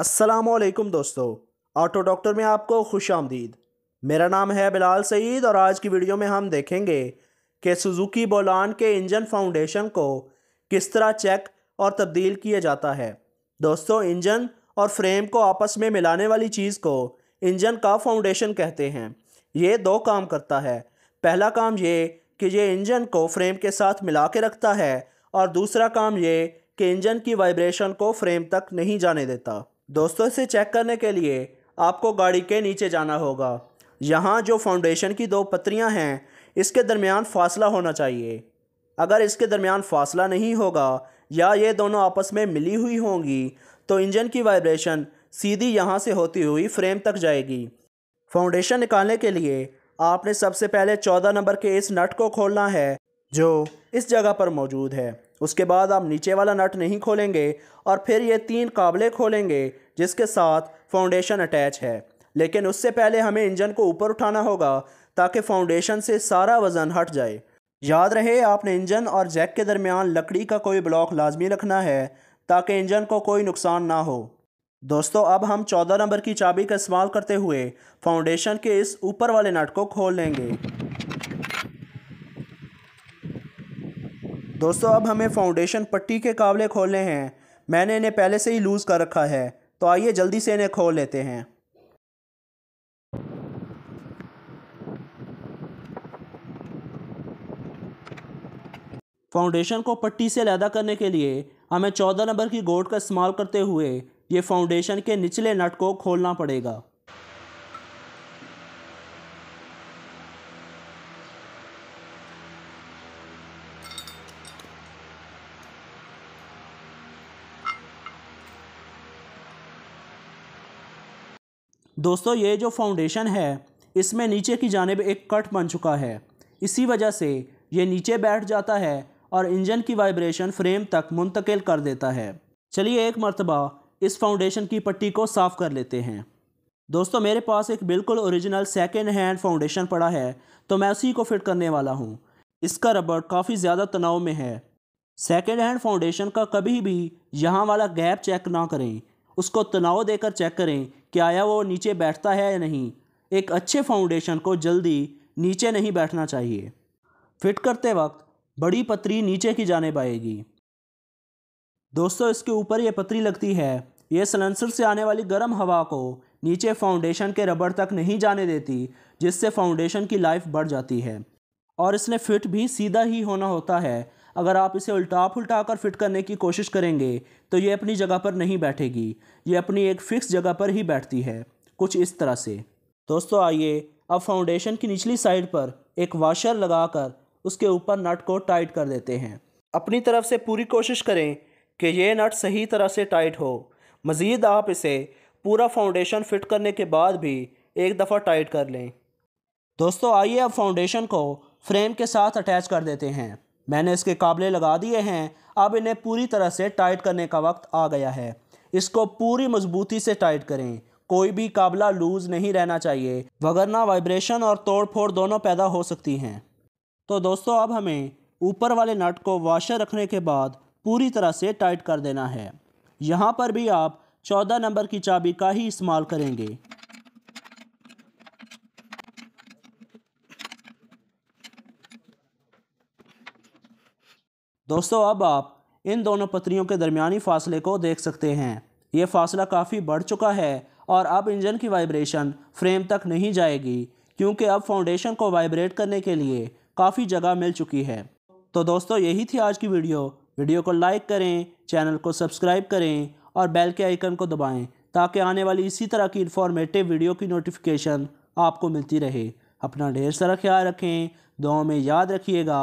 असलकम दोस्तों auto doctor में आपको खुश आमदीद मेरा नाम है बिलाल सईद और आज की वीडियो में हम देखेंगे कि सुजुकी बोलान के इंजन फाउंडेशन को किस तरह चेक और तब्दील किया जाता है दोस्तों इंजन और फ्रेम को आपस में मिलाने वाली चीज़ को इंजन का फाउंडेशन कहते हैं ये दो काम करता है पहला काम ये कि ये इंजन को फ्रेम के साथ मिला के रखता है और दूसरा काम ये कि इंजन की वाइब्रेशन को फ्रेम तक नहीं जाने देता दोस्तों इसे चेक करने के लिए आपको गाड़ी के नीचे जाना होगा यहाँ जो फाउंडेशन की दो पत्रियाँ हैं इसके दरमियान फासला होना चाहिए अगर इसके दरमियान फासला नहीं होगा या ये दोनों आपस में मिली हुई होंगी तो इंजन की वाइब्रेशन सीधी यहाँ से होती हुई फ्रेम तक जाएगी फाउंडेशन निकालने के लिए आपने सबसे पहले चौदह नंबर के इस नट को खोलना है जो इस जगह पर मौजूद है उसके बाद आप नीचे वाला नट नहीं खोलेंगे और फिर ये तीन काबले खोलेंगे जिसके साथ फाउंडेशन अटैच है लेकिन उससे पहले हमें इंजन को ऊपर उठाना होगा ताकि फाउंडेशन से सारा वज़न हट जाए याद रहे आपने इंजन और जैक के दरमियान लकड़ी का कोई ब्लॉक लाजमी रखना है ताकि इंजन को कोई नुकसान ना हो दोस्तों अब हम चौदह नंबर की चाबी का इस्तेमाल करते हुए फाउंडेशन के इस ऊपर वाले नट को खोल लेंगे दोस्तों अब हमें फाउंडेशन पट्टी के काबले खोलने हैं मैंने इन्हें पहले से ही लूज़ कर रखा है तो आइए जल्दी से इन्हें खोल लेते हैं फाउंडेशन को पट्टी से लैदा करने के लिए हमें चौदह नंबर की गोट का इस्तेमाल करते हुए ये फाउंडेशन के निचले नट को खोलना पड़ेगा दोस्तों ये जो फाउंडेशन है इसमें नीचे की जानब एक कट बन चुका है इसी वजह से ये नीचे बैठ जाता है और इंजन की वाइब्रेशन फ्रेम तक मुंतकिल कर देता है चलिए एक मरतबा इस फाउंडेशन की पट्टी को साफ़ कर लेते हैं दोस्तों मेरे पास एक बिल्कुल ओरिजिनल सेकेंड हैंड फाउंडेशन पड़ा है तो मैं उसी को फिट करने वाला हूँ इसका रबड़ काफ़ी ज़्यादा तनाव में है सेकेंड हैंड फाउंडेशन का कभी भी यहाँ वाला गैप चेक ना करें उसको तनाव देकर चेक करें कि आया वो नीचे बैठता है या नहीं एक अच्छे फाउंडेशन को जल्दी नीचे नहीं बैठना चाहिए फिट करते वक्त बड़ी पतरी नीचे की जाने पाएगी दोस्तों इसके ऊपर ये पतरी लगती है ये सलेंसर से आने वाली गर्म हवा को नीचे फाउंडेशन के रबड़ तक नहीं जाने देती जिससे फाउंडेशन की लाइफ बढ़ जाती है और इसने फिट भी सीधा ही होना होता है अगर आप इसे उल्टा फुलटा कर फिट करने की कोशिश करेंगे तो ये अपनी जगह पर नहीं बैठेगी ये अपनी एक फ़िक्स जगह पर ही बैठती है कुछ इस तरह से दोस्तों आइए अब फाउंडेशन की निचली साइड पर एक वाशर लगाकर उसके ऊपर नट को टाइट कर देते हैं अपनी तरफ से पूरी कोशिश करें कि ये नट सही तरह से टाइट हो मज़ीद आप इसे पूरा फाउंडेशन फिट करने के बाद भी एक दफ़ा टाइट कर लें दोस्तों आइए अब फाउंडेशन को फ्रेम के साथ अटैच कर देते हैं मैंने इसके काबले लगा दिए हैं अब इन्हें पूरी तरह से टाइट करने का वक्त आ गया है इसको पूरी मजबूती से टाइट करें कोई भी काबला लूज़ नहीं रहना चाहिए वगरना वाइब्रेशन और तोड़ फोड़ दोनों पैदा हो सकती हैं तो दोस्तों अब हमें ऊपर वाले नट को वाशर रखने के बाद पूरी तरह से टाइट कर देना है यहाँ पर भी आप चौदह नंबर की चाबी का ही इस्तेमाल करेंगे दोस्तों अब आप इन दोनों पत्रियों के दरमियानी फासले को देख सकते हैं ये फासला काफ़ी बढ़ चुका है और अब इंजन की वाइब्रेशन फ्रेम तक नहीं जाएगी क्योंकि अब फाउंडेशन को वाइब्रेट करने के लिए काफ़ी जगह मिल चुकी है तो दोस्तों यही थी आज की वीडियो वीडियो को लाइक करें चैनल को सब्सक्राइब करें और बेल के आइकन को दबाएं ताकि आने वाली इसी तरह की इन्फॉर्मेटिव वीडियो की नोटिफिकेशन आपको मिलती रहे अपना ढेर सारा ख्याल रखें दो में याद रखिएगा